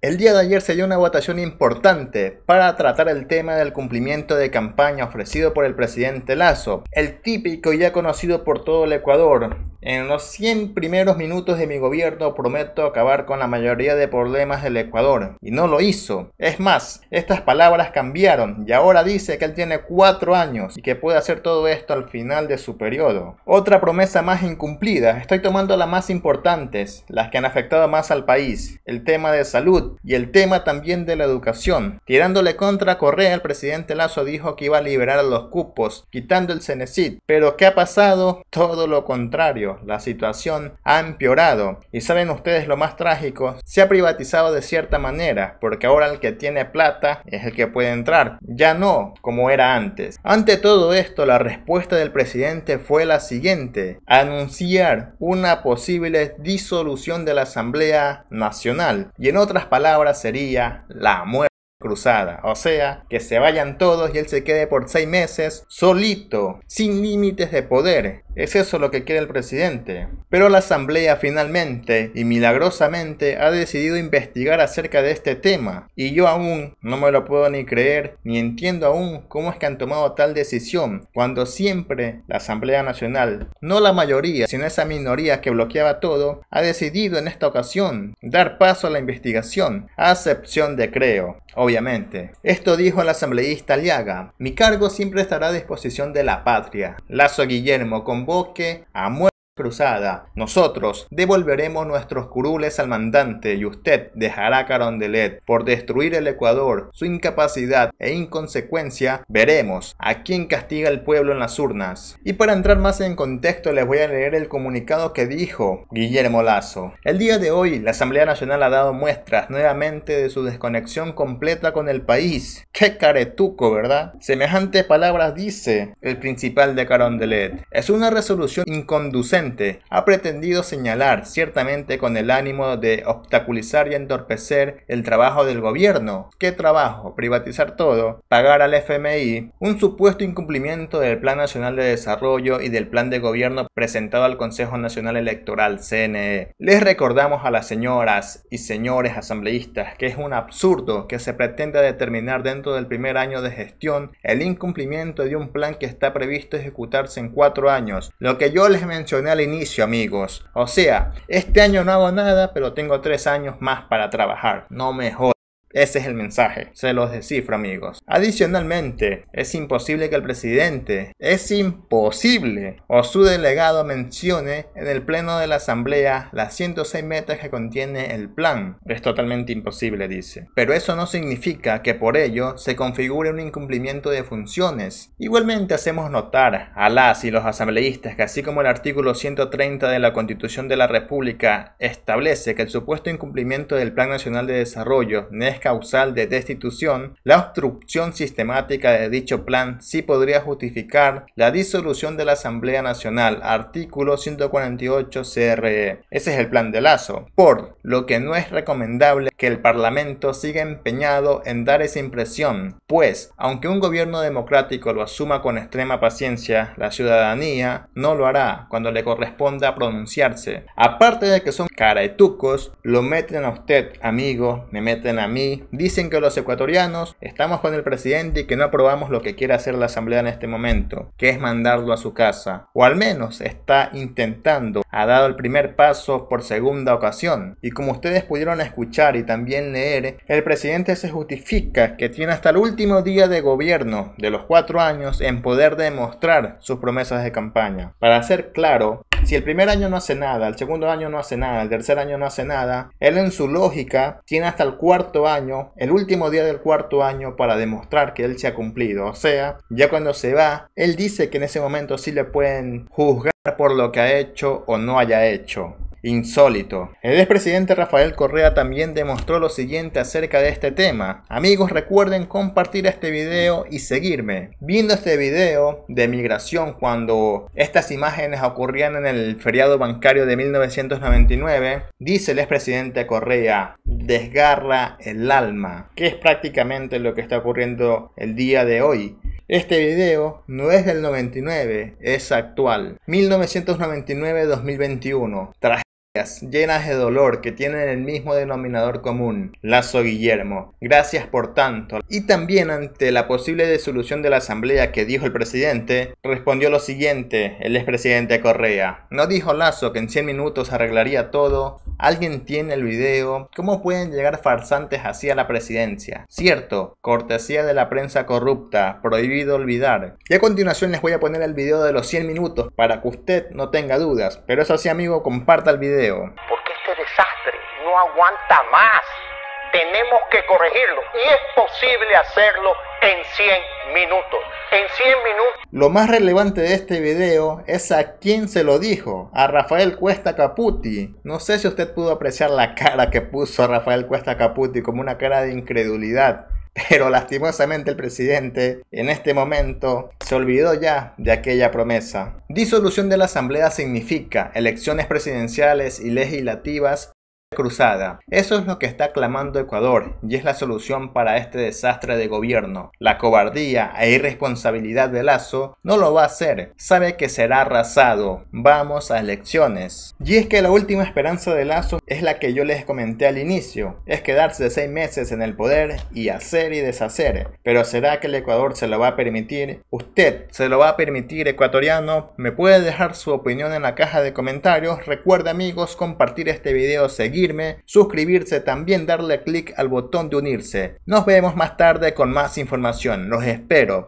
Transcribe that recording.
El día de ayer se dio una votación importante para tratar el tema del cumplimiento de campaña ofrecido por el presidente Lazo, el típico y ya conocido por todo el Ecuador, en los 100 primeros minutos de mi gobierno prometo acabar con la mayoría de problemas del Ecuador. Y no lo hizo. Es más, estas palabras cambiaron y ahora dice que él tiene 4 años y que puede hacer todo esto al final de su periodo. Otra promesa más incumplida. Estoy tomando las más importantes, las que han afectado más al país. El tema de salud y el tema también de la educación. Tirándole contra Correa, el presidente Lazo dijo que iba a liberar a los cupos, quitando el Cenecit. Pero ¿qué ha pasado? Todo lo contrario. La situación ha empeorado. Y saben ustedes lo más trágico, se ha privatizado de cierta manera, porque ahora el que tiene plata es el que puede entrar. Ya no, como era antes. Ante todo esto, la respuesta del presidente fue la siguiente. Anunciar una posible disolución de la Asamblea Nacional. Y en otras palabras sería la muerte cruzada. O sea, que se vayan todos y él se quede por seis meses solito, sin límites de poder. Es eso lo que quiere el presidente. Pero la asamblea finalmente y milagrosamente ha decidido investigar acerca de este tema. Y yo aún no me lo puedo ni creer, ni entiendo aún cómo es que han tomado tal decisión, cuando siempre la Asamblea Nacional, no la mayoría, sino esa minoría que bloqueaba todo, ha decidido en esta ocasión dar paso a la investigación, a excepción de creo obviamente. Esto dijo el asambleísta Liaga, mi cargo siempre estará a disposición de la patria. Lazo Guillermo convoque a muerte cruzada. Nosotros devolveremos nuestros curules al mandante y usted dejará Carondelet por destruir el Ecuador. Su incapacidad e inconsecuencia veremos a quién castiga el pueblo en las urnas. Y para entrar más en contexto les voy a leer el comunicado que dijo Guillermo Lazo. El día de hoy la Asamblea Nacional ha dado muestras nuevamente de su desconexión completa con el país. Qué caretuco, ¿verdad? Semejantes palabras dice el principal de Carondelet. Es una resolución inconducente ha pretendido señalar, ciertamente con el ánimo de obstaculizar y entorpecer el trabajo del gobierno. ¿Qué trabajo? Privatizar todo, pagar al FMI, un supuesto incumplimiento del Plan Nacional de Desarrollo y del Plan de Gobierno presentado al Consejo Nacional Electoral, CNE. Les recordamos a las señoras y señores asambleístas que es un absurdo que se pretenda determinar dentro del primer año de gestión el incumplimiento de un plan que está previsto ejecutarse en cuatro años. Lo que yo les mencioné inicio amigos. O sea, este año no hago nada, pero tengo tres años más para trabajar. No mejor ese es el mensaje, se los descifro amigos. Adicionalmente, es imposible que el presidente, es imposible, o su delegado mencione en el pleno de la asamblea las 106 metas que contiene el plan. Es totalmente imposible, dice. Pero eso no significa que por ello se configure un incumplimiento de funciones. Igualmente hacemos notar a las y los asambleístas que así como el artículo 130 de la Constitución de la República establece que el supuesto incumplimiento del Plan Nacional de Desarrollo, es causal de destitución, la obstrucción sistemática de dicho plan sí podría justificar la disolución de la Asamblea Nacional, artículo 148 CRE. E. Ese es el plan de Lazo. Por lo que no es recomendable que el Parlamento siga empeñado en dar esa impresión, pues aunque un gobierno democrático lo asuma con extrema paciencia, la ciudadanía no lo hará cuando le corresponda pronunciarse. Aparte de que son caretucos, lo meten a usted, amigo, me meten a mí dicen que los ecuatorianos estamos con el presidente y que no aprobamos lo que quiere hacer la asamblea en este momento, que es mandarlo a su casa, o al menos está intentando, ha dado el primer paso por segunda ocasión. Y como ustedes pudieron escuchar y también leer, el presidente se justifica que tiene hasta el último día de gobierno de los cuatro años en poder demostrar sus promesas de campaña. Para ser claro, si el primer año no hace nada, el segundo año no hace nada, el tercer año no hace nada, él en su lógica tiene hasta el cuarto año, el último día del cuarto año para demostrar que él se ha cumplido. O sea, ya cuando se va, él dice que en ese momento sí le pueden juzgar por lo que ha hecho o no haya hecho. Insólito. El expresidente Rafael Correa también demostró lo siguiente acerca de este tema. Amigos, recuerden compartir este video y seguirme. Viendo este video de migración cuando estas imágenes ocurrían en el feriado bancario de 1999, dice el expresidente Correa, desgarra el alma, que es prácticamente lo que está ocurriendo el día de hoy. Este video no es del 99, es actual. 1999-2021 llenas de dolor que tienen el mismo denominador común, Lazo Guillermo. Gracias por tanto. Y también ante la posible desolución de la asamblea que dijo el presidente, respondió lo siguiente el expresidente Correa. No dijo Lazo que en 100 minutos arreglaría todo. ¿Alguien tiene el video? ¿Cómo pueden llegar farsantes hacia la presidencia? Cierto, cortesía de la prensa corrupta, prohibido olvidar. Y a continuación les voy a poner el video de los 100 minutos para que usted no tenga dudas. Pero eso sí amigo, comparta el video. Porque este desastre no aguanta más. Tenemos que corregirlo y es posible hacerlo en 100 minutos. En 100 minutos. Lo más relevante de este video es a quién se lo dijo, a Rafael Cuesta Caputi. No sé si usted pudo apreciar la cara que puso Rafael Cuesta Caputi como una cara de incredulidad pero lastimosamente el presidente en este momento se olvidó ya de aquella promesa. Disolución de la Asamblea significa elecciones presidenciales y legislativas cruzada. Eso es lo que está clamando Ecuador y es la solución para este desastre de gobierno. La cobardía e irresponsabilidad de Lazo no lo va a hacer, sabe que será arrasado. Vamos a elecciones. Y es que la última esperanza de Lazo es la que yo les comenté al inicio, es quedarse seis meses en el poder y hacer y deshacer. Pero ¿será que el Ecuador se lo va a permitir? ¿Usted se lo va a permitir, ecuatoriano? ¿Me puede dejar su opinión en la caja de comentarios? Recuerda amigos compartir este video, seguir suscribirse, también darle clic al botón de unirse. Nos vemos más tarde con más información, los espero.